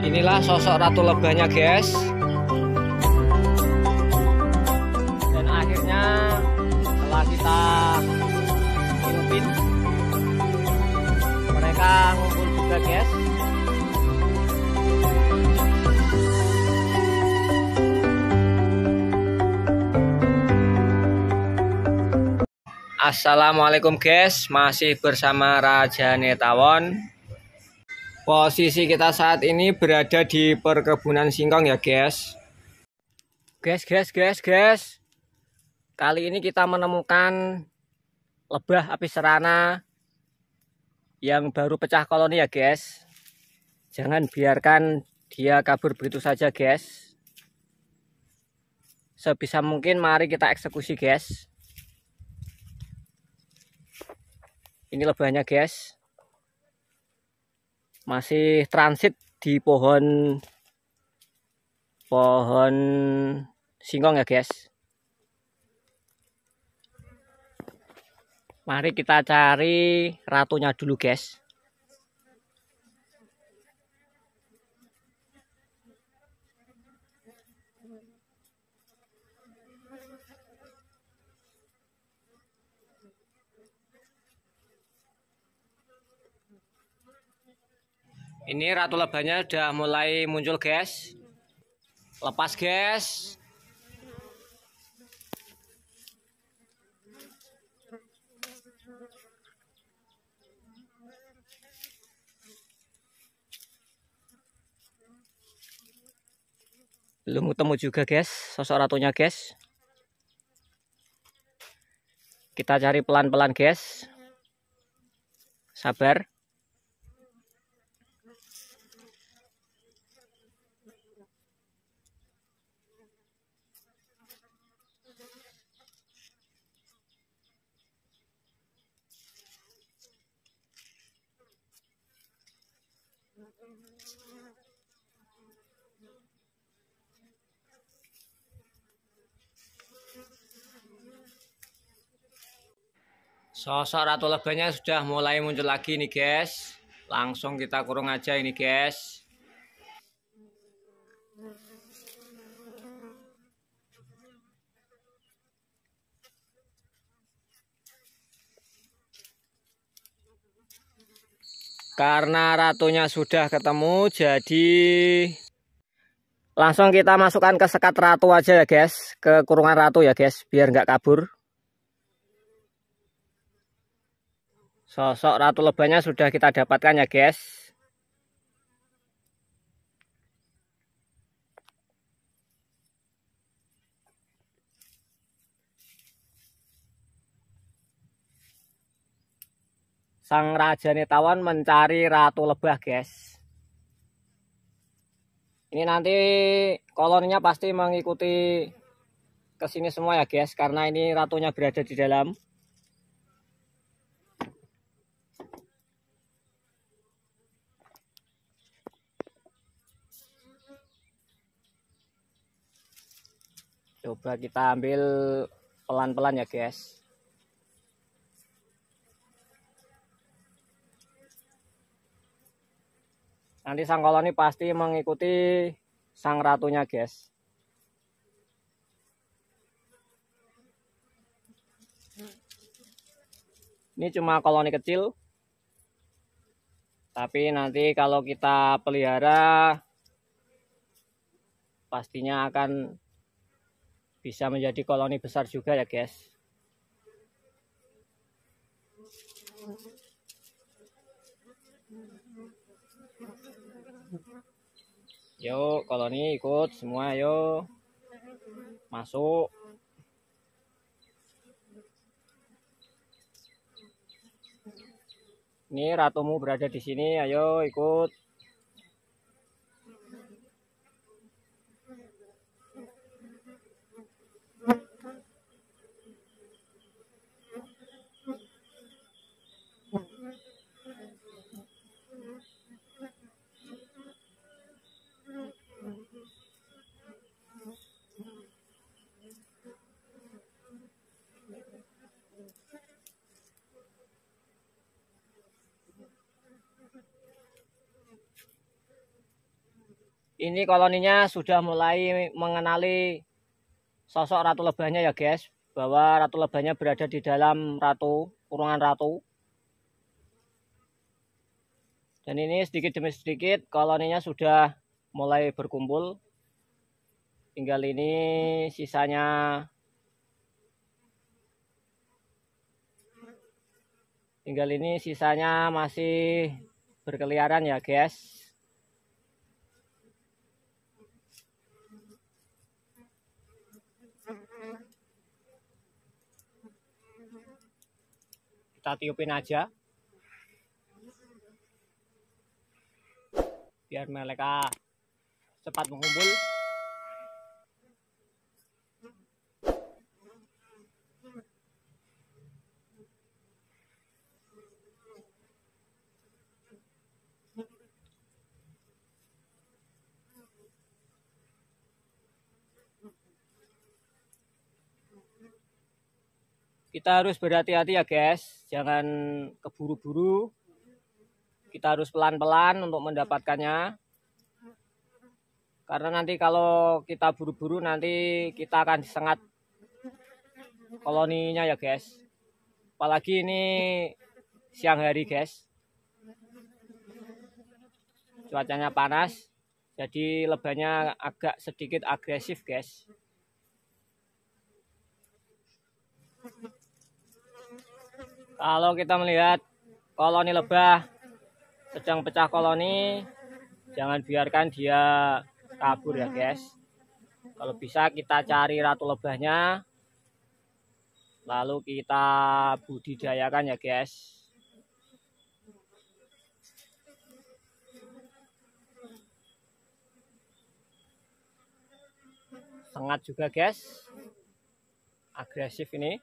inilah sosok ratu lebahnya guys dan akhirnya setelah kita ngumpin mereka ngumpul juga guys Assalamualaikum guys, masih bersama Raja Netawon Posisi kita saat ini berada di perkebunan singkong ya guys Guys guys guys guys Kali ini kita menemukan lebah api serana Yang baru pecah koloni ya guys Jangan biarkan dia kabur begitu saja guys Sebisa mungkin mari kita eksekusi guys Ini lebahnya guys masih transit di pohon pohon singkong ya guys mari kita cari ratunya dulu guys ini ratu lebahnya sudah mulai muncul guys lepas guys belum ketemu juga guys sosok ratunya guys kita cari pelan-pelan guys sabar Sosok Ratu lebahnya sudah mulai muncul lagi nih guys. Langsung kita kurung aja ini guys. Karena ratunya sudah ketemu jadi langsung kita masukkan ke sekat ratu aja ya guys. Ke kurungan ratu ya guys biar nggak kabur. Sosok ratu lebahnya sudah kita dapatkan ya guys. sang raja netawan mencari ratu lebah guys ini nanti kolonnya pasti mengikuti kesini semua ya guys karena ini ratunya berada di dalam coba kita ambil pelan-pelan ya guys Nanti sang koloni pasti mengikuti sang ratunya, guys. Ini cuma koloni kecil. Tapi nanti kalau kita pelihara pastinya akan bisa menjadi koloni besar juga ya, guys. Yuk, koloni ikut semua yuk. Masuk. Ini ratumu berada di sini, ayo ikut. ini koloninya sudah mulai mengenali sosok ratu lebahnya ya guys bahwa ratu lebahnya berada di dalam ratu kurungan ratu dan ini sedikit demi sedikit koloninya sudah mulai berkumpul tinggal ini sisanya tinggal ini sisanya masih berkeliaran ya guys kita tiupin aja biar mereka cepat mengumpul kita harus berhati-hati ya guys jangan keburu-buru kita harus pelan-pelan untuk mendapatkannya karena nanti kalau kita buru-buru nanti kita akan disengat koloninya ya guys apalagi ini siang hari guys cuacanya panas jadi lebahnya agak sedikit agresif guys Kalau kita melihat koloni lebah sedang pecah koloni, jangan biarkan dia kabur ya guys. Kalau bisa kita cari ratu lebahnya, lalu kita budidayakan ya guys. Sangat juga guys agresif ini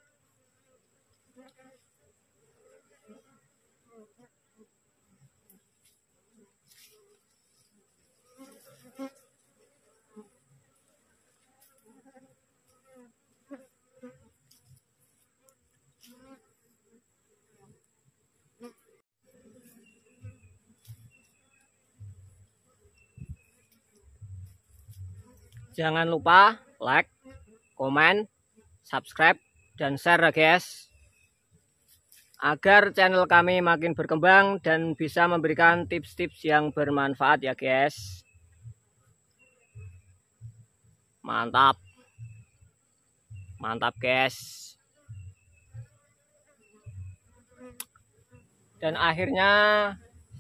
Jangan lupa like, komen, subscribe, dan share ya guys. Agar channel kami makin berkembang dan bisa memberikan tips-tips yang bermanfaat ya guys. Mantap. Mantap guys. Dan akhirnya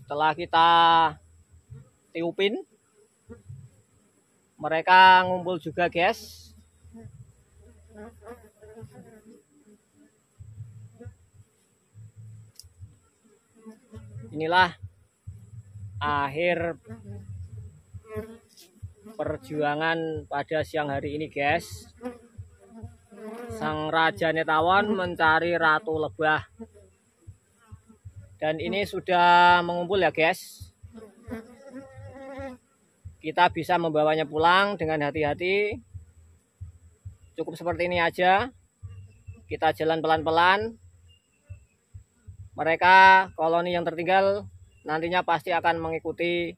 setelah kita tiupin mereka ngumpul juga guys inilah akhir perjuangan pada siang hari ini guys sang raja netawan mencari ratu lebah dan ini sudah mengumpul ya guys kita bisa membawanya pulang dengan hati-hati cukup seperti ini aja kita jalan pelan-pelan mereka koloni yang tertinggal nantinya pasti akan mengikuti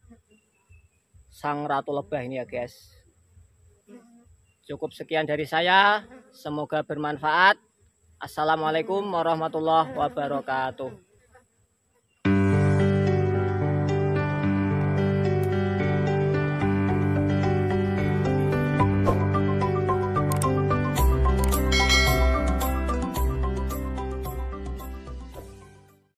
sang ratu lebah ini ya guys cukup sekian dari saya semoga bermanfaat assalamualaikum warahmatullahi wabarakatuh